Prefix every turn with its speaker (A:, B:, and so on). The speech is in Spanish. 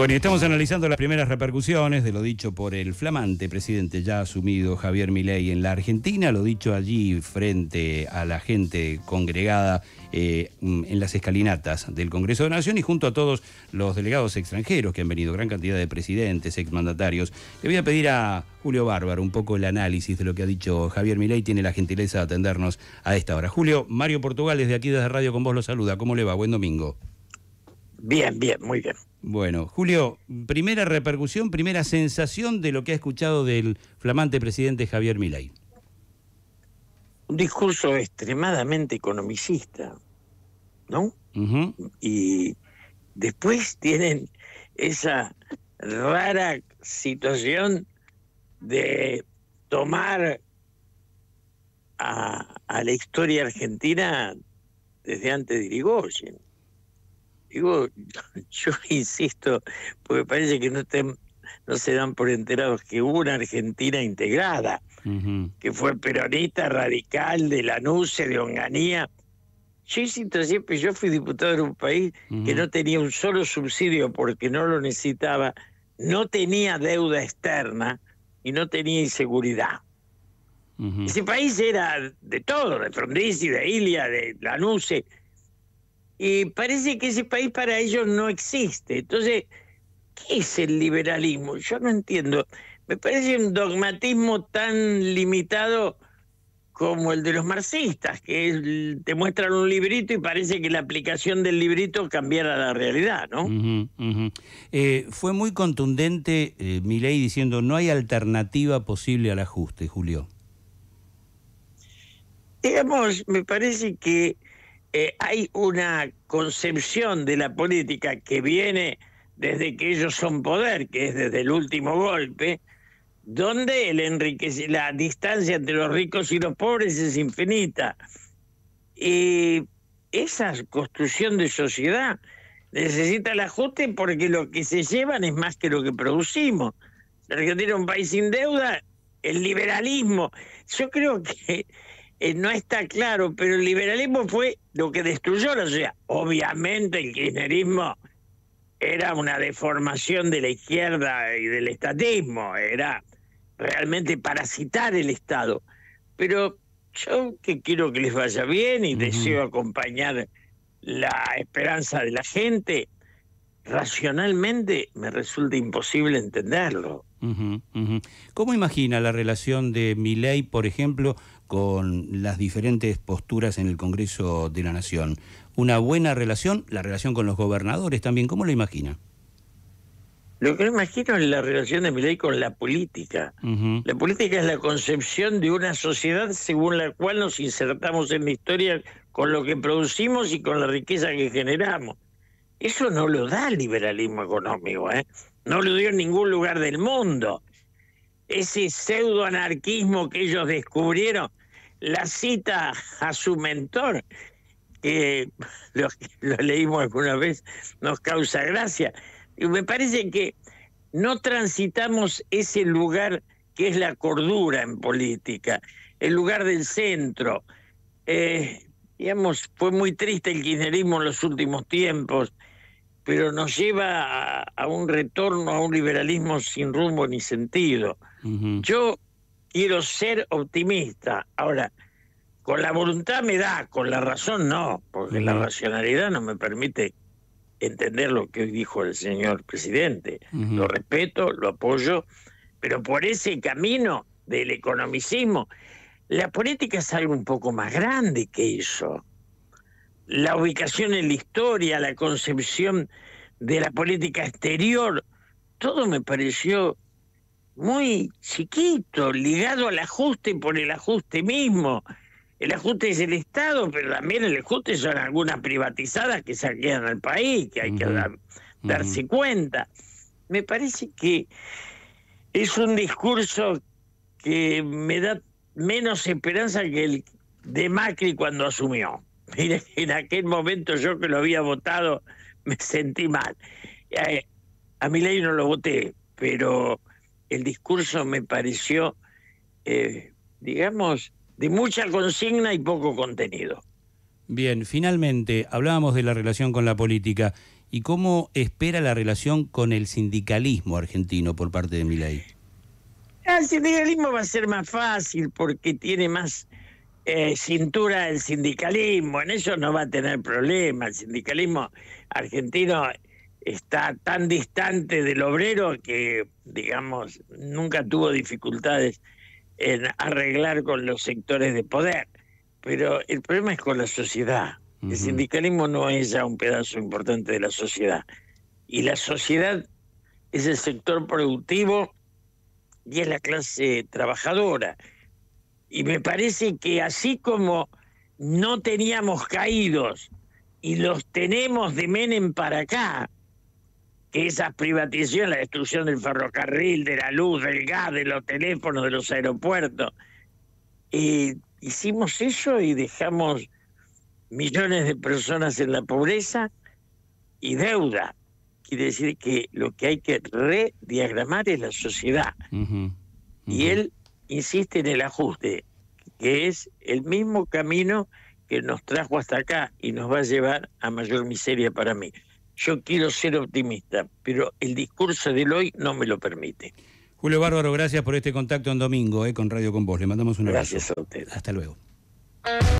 A: Bueno, y estamos analizando las primeras repercusiones de lo dicho por el flamante presidente ya asumido Javier Milei en la Argentina, lo dicho allí frente a la gente congregada eh, mm, en las escalinatas del Congreso de la Nación y junto a todos los delegados extranjeros que han venido, gran cantidad de presidentes, exmandatarios. Le voy a pedir a Julio Bárbaro un poco el análisis de lo que ha dicho Javier Milei, tiene la gentileza de atendernos a esta hora. Julio, Mario Portugal desde aquí desde Radio con vos lo saluda. ¿Cómo le va? Buen domingo. Bien, bien, muy bien. Bueno, Julio, primera repercusión, primera sensación de lo que ha escuchado del flamante presidente
B: Javier Milay. Un discurso extremadamente economicista, ¿no? Y después tienen esa rara situación de tomar a, la historia argentina desde antes de Irigoyen. Digo, yo insisto, porque parece que no, se dan por enterados que hubo una Argentina integrada, que fue peronista, radical, de NUCE, de Onganía. Yo insisto siempre, yo fui diputado de un país que no tenía un solo subsidio porque no lo necesitaba, no tenía deuda externa y no tenía inseguridad. Ese país era de todo, de Frondizi, de Ilia, de Lanuse, y parece que ese país para ellos no existe. Entonces, ¿qué es el liberalismo? Yo no entiendo. Me parece un dogmatismo tan limitado como el de los marxistas, que te muestran un librito y parece que la aplicación del librito cambiara la realidad, ¿no?
A: Eh, fue muy contundente eh, mi ley diciendo no hay alternativa posible al ajuste, Julio.
B: Digamos, me parece que eh, hay una concepción de la política que viene desde que ellos son poder, que es desde el último golpe, donde la distancia entre los ricos y los pobres es infinita. Y esa construcción de sociedad necesita el ajuste porque lo que se llevan es más que lo que producimos. La Argentina es un país sin deuda, el liberalismo. Yo creo que eh, no está claro, pero el liberalismo fue lo que destruyó la sociedad. Obviamente el kirchnerismo era una deformación de la izquierda y del estatismo, era realmente parasitar el Estado. Pero yo que quiero que les vaya bien y deseo acompañar la esperanza de la gente, racionalmente me resulta imposible entenderlo.
A: ¿Cómo imagina la relación de Milei, por ejemplo, con las diferentes posturas en el Congreso de la Nación? ¿Una buena relación? ¿La relación con los gobernadores también? ¿Cómo lo imagina?
B: Lo que imagino es la relación de Milei con la política. La política es la concepción de una sociedad según la cual nos insertamos en la historia con lo que producimos y con la riqueza que generamos. Eso no lo da el liberalismo económico, ¿eh? no lo dio en ningún lugar del mundo. Ese pseudo anarquismo que ellos descubrieron, la cita a su mentor, que lo, leímos alguna vez, nos causa gracia. Y me parece que no transitamos ese lugar que es la cordura en política, el lugar del centro. Eh, digamos, fue muy triste el kirchnerismo en los últimos tiempos pero nos lleva a, un retorno a un liberalismo sin rumbo ni sentido. Yo quiero ser optimista. Ahora, con la voluntad me da, con la razón no, porque la racionalidad no me permite entender lo que hoy dijo el señor presidente. Lo respeto, lo apoyo, pero por ese camino del economicismo, la política es algo un poco más grande que eso la ubicación en la historia, la concepción de la política exterior, todo me pareció muy chiquito, ligado al ajuste por el ajuste mismo. El ajuste es el Estado, pero también el ajuste son algunas privatizadas que saquean al país, que hay que darse cuenta. Me parece que es un discurso que me da menos esperanza que el de Macri cuando asumió. Mire, en aquel momento yo que lo había votado me sentí mal. Eh, a, mi ley no lo voté, pero el discurso me pareció, eh, digamos, de mucha consigna y poco contenido. Bien,
A: finalmente hablábamos de la relación con la política y cómo espera la relación con el sindicalismo argentino por parte de Milei.
B: El sindicalismo va a ser más fácil porque tiene más eh, cintura el sindicalismo, en eso no va a tener problema, el sindicalismo argentino está tan distante del obrero que, digamos, nunca tuvo dificultades en arreglar con los sectores de poder, pero el problema es con la sociedad. El sindicalismo no es ya un pedazo importante de la sociedad. Y la sociedad es el sector productivo y es la clase trabajadora. Y me parece que así como no teníamos caídos y los tenemos de Menem para acá, que esas privatizaciones, la destrucción del ferrocarril, de la luz, del gas, de los teléfonos, de los aeropuertos, eh, hicimos eso y dejamos millones de personas en la pobreza y deuda. Quiere decir que lo que hay que rediagramar es la sociedad. Y él insiste en el ajuste, que es el mismo camino que nos trajo hasta acá y nos va a llevar a mayor miseria para mí. Yo quiero ser optimista, pero el discurso del hoy no me lo permite.
A: Julio Bárbaro, gracias por este contacto en domingo eh, con Radio Con Vos. Le mandamos un abrazo. Gracias a ustedes. Hasta luego.